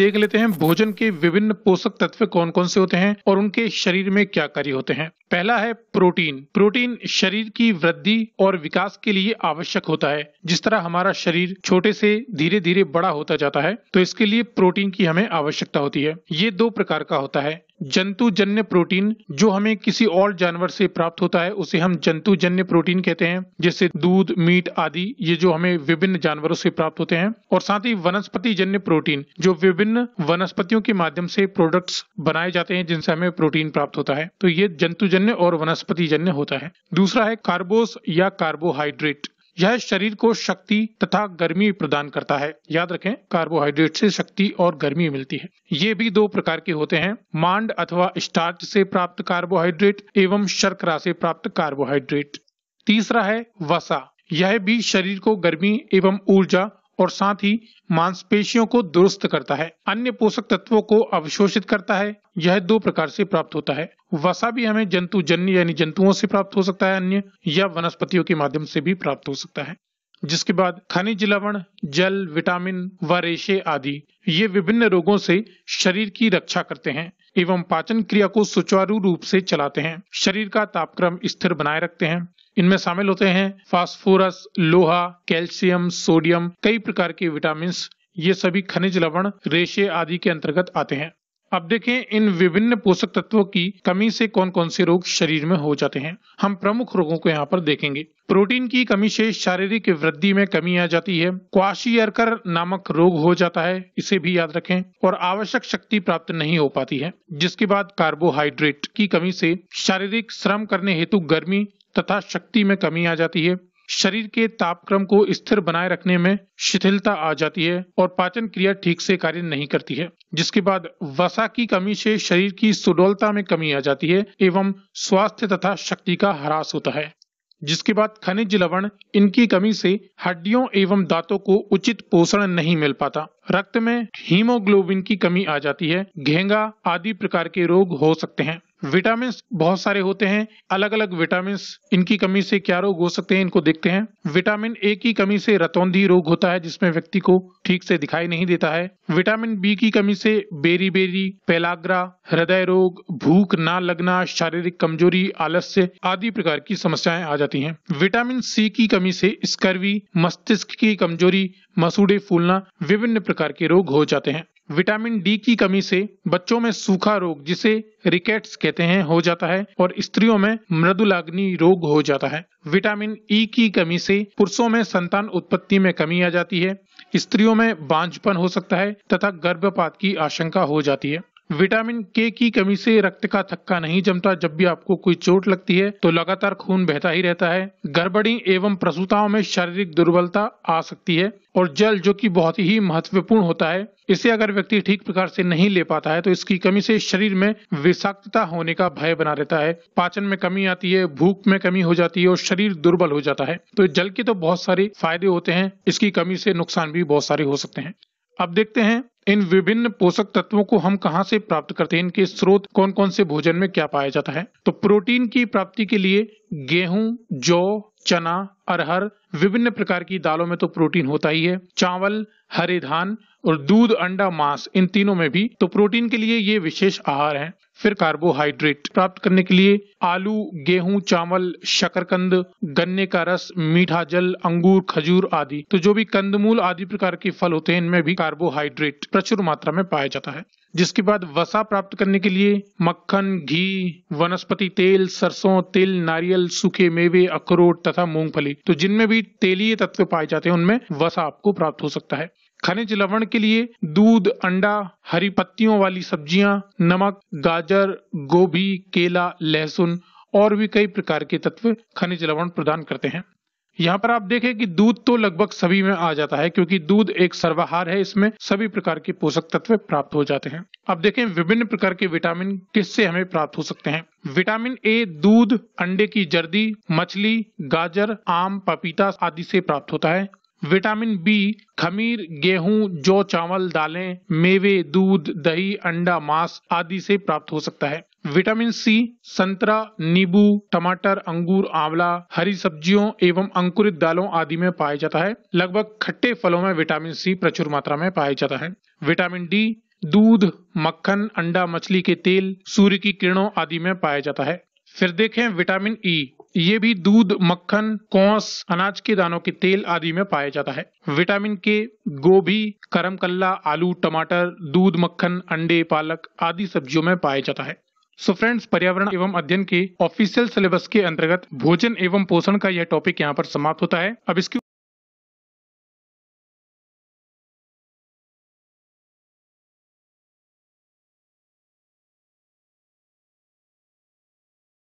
देख लेते हैं भोजन के विभिन्न पोषक तत्व कौन कौन से होते हैं और उनके शरीर में क्या कार्य होते हैं पहला है प्रोटीन प्रोटीन शरीर की वृद्धि और विकास के लिए आवश्यक होता है जिस तरह हमारा शरीर छोटे से धीरे धीरे बड़ा होता जाता है तो इसके लिए प्रोटीन की हमें आवश्यकता होती है ये दो प्रकार का होता है जंतु जन्य प्रोटीन जो हमें किसी और जानवर से प्राप्त होता है उसे हम जंतु जन्य प्रोटीन कहते हैं जैसे दूध मीट आदि ये जो हमें विभिन्न जानवरों से प्राप्त होते हैं और साथ ही वनस्पति जन्य प्रोटीन जो विभिन्न वनस्पतियों के माध्यम से प्रोडक्ट्स बनाए जाते हैं जिनसे हमें प्रोटीन प्राप्त होता है तो ये जंतुजन्य और वनस्पति जन्य होता है दूसरा है कार्बोस या कार्बोहाइड्रेट यह शरीर को शक्ति तथा गर्मी प्रदान करता है याद रखें कार्बोहाइड्रेट से शक्ति और गर्मी मिलती है ये भी दो प्रकार के होते हैं मांड अथवा स्टार्च से प्राप्त कार्बोहाइड्रेट एवं शर्करा से प्राप्त कार्बोहाइड्रेट तीसरा है वसा यह भी शरीर को गर्मी एवं ऊर्जा और साथ ही मांसपेशियों को दुरुस्त करता है अन्य पोषक तत्वों को अवशोषित करता है यह दो प्रकार से प्राप्त होता है वसा भी हमें जंतु जन्य यानी जंतुओं से प्राप्त हो सकता है अन्य या वनस्पतियों के माध्यम से भी प्राप्त हो सकता है जिसके बाद खनिज लवण जल विटामिन व रेशे आदि ये विभिन्न रोगों से शरीर की रक्षा करते हैं एवं पाचन क्रिया को सुचारू रूप से चलाते हैं शरीर का तापक्रम स्थिर बनाए रखते हैं इनमें शामिल होते हैं फास्फोरस लोहा कैल्शियम सोडियम कई प्रकार के विटामिन ये सभी खनिज लवण रेशे आदि के अंतर्गत आते हैं अब देखें इन विभिन्न पोषक तत्वों की कमी से कौन कौन से रोग शरीर में हो जाते हैं हम प्रमुख रोगों को यहाँ पर देखेंगे प्रोटीन की कमी से शारीरिक वृद्धि में कमी आ जाती है क्वाशी अर्कर नामक रोग हो जाता है इसे भी याद रखें और आवश्यक शक्ति प्राप्त नहीं हो पाती है जिसके बाद कार्बोहाइड्रेट की कमी से शारीरिक श्रम करने हेतु गर्मी तथा शक्ति में कमी आ जाती है शरीर के तापक्रम को स्थिर बनाए रखने में शिथिलता आ जाती है और पाचन क्रिया ठीक से कार्य नहीं करती है जिसके बाद वसा की कमी से शरीर की सुडोलता में कमी आ जाती है एवं स्वास्थ्य तथा शक्ति का ह्रास होता है जिसके बाद खनिज लवण इनकी कमी से हड्डियों एवं दांतों को उचित पोषण नहीं मिल पाता रक्त में हीमोग्लोबिन की कमी आ जाती है घेंगा आदि प्रकार के रोग हो सकते हैं विटामिन बहुत सारे होते हैं अलग अलग विटामिन इनकी कमी से क्या रोग हो सकते हैं इनको देखते हैं विटामिन ए की कमी से रतौंधी रोग होता है जिसमें व्यक्ति को ठीक से दिखाई नहीं देता है विटामिन बी की कमी से बेरी बेरी पेलाग्रा हृदय रोग भूख ना लगना शारीरिक कमजोरी आलस्य आदि प्रकार की समस्याएं आ जाती हैं विटामिन सी की कमी से स्कर्वी मस्तिष्क की कमजोरी मसूड़े फूलना विभिन्न प्रकार के रोग हो जाते हैं विटामिन डी की कमी से बच्चों में सूखा रोग जिसे रिकेट्स कहते हैं हो जाता है और स्त्रियों में मृदुलाग्नि रोग हो जाता है विटामिन ई e की कमी से पुरुषों में संतान उत्पत्ति में कमी आ जाती है स्त्रियों में बांझपन हो सकता है तथा गर्भपात की आशंका हो जाती है विटामिन के की कमी से रक्त का थक्का नहीं जमता जब भी आपको कोई चोट लगती है तो लगातार खून बहता ही रहता है गड़बड़ी एवं प्रसूताओं में शारीरिक दुर्बलता आ सकती है और जल जो कि बहुत ही महत्वपूर्ण होता है इसे अगर व्यक्ति ठीक प्रकार से नहीं ले पाता है तो इसकी कमी से शरीर में विषाक्तता होने का भय बना रहता है पाचन में कमी आती है भूख में कमी हो जाती है और शरीर दुर्बल हो जाता है तो जल के तो बहुत सारे फायदे होते हैं इसकी कमी से नुकसान भी बहुत सारे हो सकते हैं अब देखते हैं इन विभिन्न पोषक तत्वों को हम कहाँ से प्राप्त करते हैं इनके स्रोत कौन कौन से भोजन में क्या पाया जाता है तो प्रोटीन की प्राप्ति के लिए गेहूं जौ चना अरहर विभिन्न प्रकार की दालों में तो प्रोटीन होता ही है चावल हरे धान और दूध अंडा मांस इन तीनों में भी तो प्रोटीन के लिए ये विशेष आहार हैं फिर कार्बोहाइड्रेट प्राप्त करने के लिए आलू गेहूं चावल शकरकंद गन्ने का रस मीठा जल अंगूर खजूर आदि तो जो भी कंदमूल आदि प्रकार के फल होते हैं इनमें भी कार्बोहाइड्रेट प्रचुर मात्रा में पाया जाता है जिसके बाद वसा प्राप्त करने के लिए मक्खन घी वनस्पति तेल सरसों तिल नारियल सूखे मेवे अखरोट तथा मूंगफली तो जिनमें भी तेलीय तत्व पाए जाते हैं उनमें वसा आपको प्राप्त हो सकता है खनिज लवण के लिए दूध अंडा हरी पत्तियों वाली सब्जियां नमक गाजर गोभी केला लहसुन और भी कई प्रकार के तत्व खनिज लवण प्रदान करते हैं यहाँ पर आप देखें कि दूध तो लगभग सभी में आ जाता है क्योंकि दूध एक सर्वाहार है इसमें सभी प्रकार के पोषक तत्व प्राप्त हो जाते हैं अब देखें विभिन्न प्रकार के विटामिन किससे हमें प्राप्त हो सकते हैं विटामिन ए दूध अंडे की जर्दी मछली गाजर आम पपीता आदि से प्राप्त होता है विटामिन बी खमीर गेहूं जो चावल दालें मेवे दूध दही अंडा मांस आदि से प्राप्त हो सकता है विटामिन सी संतरा नींबू टमाटर अंगूर आंवला हरी सब्जियों एवं अंकुरित दालों आदि में पाया जाता है लगभग खट्टे फलों में विटामिन सी प्रचुर मात्रा में पाया जाता है विटामिन डी दूध मक्खन अंडा मछली के तेल सूर्य की किरणों आदि में पाया जाता है फिर देखें विटामिन ई e। ये भी दूध मक्खन कौस अनाज के दानों के तेल आदि में पाया जाता है विटामिन के गोभी करम कल्ला आलू टमाटर दूध मक्खन अंडे पालक आदि सब्जियों में पाया जाता है सो फ्रेंड्स पर्यावरण एवं अध्ययन के ऑफिशियल सिलेबस के अंतर्गत भोजन एवं पोषण का यह टॉपिक यहाँ पर समाप्त होता है अब इसकी